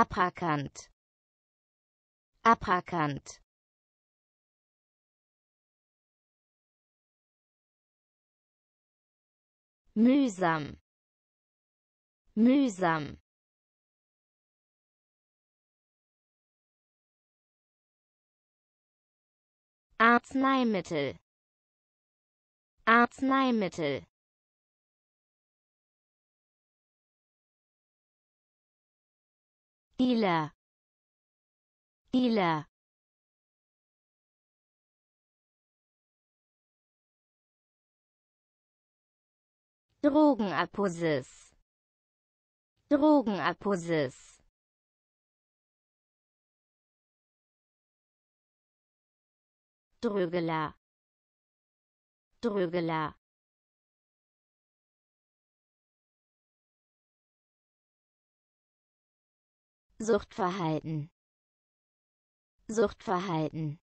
aberkannt aberkannt mühsam mühsam Arzneimittel Arzneimittel إلى إلى Drogenabusses Drogenabusses Drögeler Drögeler Suchtverhalten Suchtverhalten